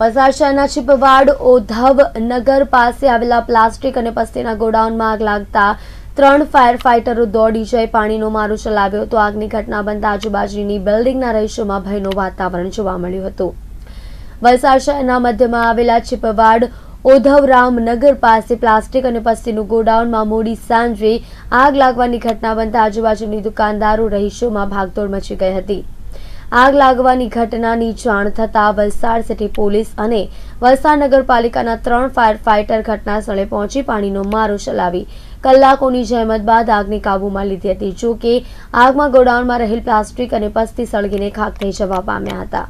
વલસાડ છીપવાડ ઓધવ નગર પાસે આવેલા પ્લાસ્ટિક અને પસ્તીના ગોડાઉનમાં આગ લાગતા ત્રણ ફાયર ફાઇટરો દોડી જઈ પાણીનો મારો ચલાવ્યો હતો આગની ઘટના બનતા આજુબાજુની બિલ્ડિંગના રહીશોમાં ભયનું વાતાવરણ જોવા મળ્યું હતું વલસાડ શહેરના મધ્યમાં આવેલા છીપવાડ ઓધવરામ નગર પાસે પ્લાસ્ટિક અને પસ્તીનું ગોડાઉનમાં મોડી સાંજે આગ લાગવાની ઘટના બનતા આજુબાજુની દુકાનદારો રહીશોમાં ભાગદોડ મચી ગઈ હતી આગ લાગવાની ઘટનાની જાણ થતાં વલસાડ સિટી પોલીસ અને વલસાડ નગરપાલિકાના ત્રણ ફાયર ફાઇટર ઘટનાસ્થળે પહોંચી પાણીનો મારો ચલાવી કલાકોની જહેમત બાદ આગને કાબૂમાં લીધી હતી જો કે આગમાં ગોડાઉનમાં રહેલ પ્લાસ્ટિક અને પસ્તી સળગીને ખાખ થઈ જવા પામ્યા હતા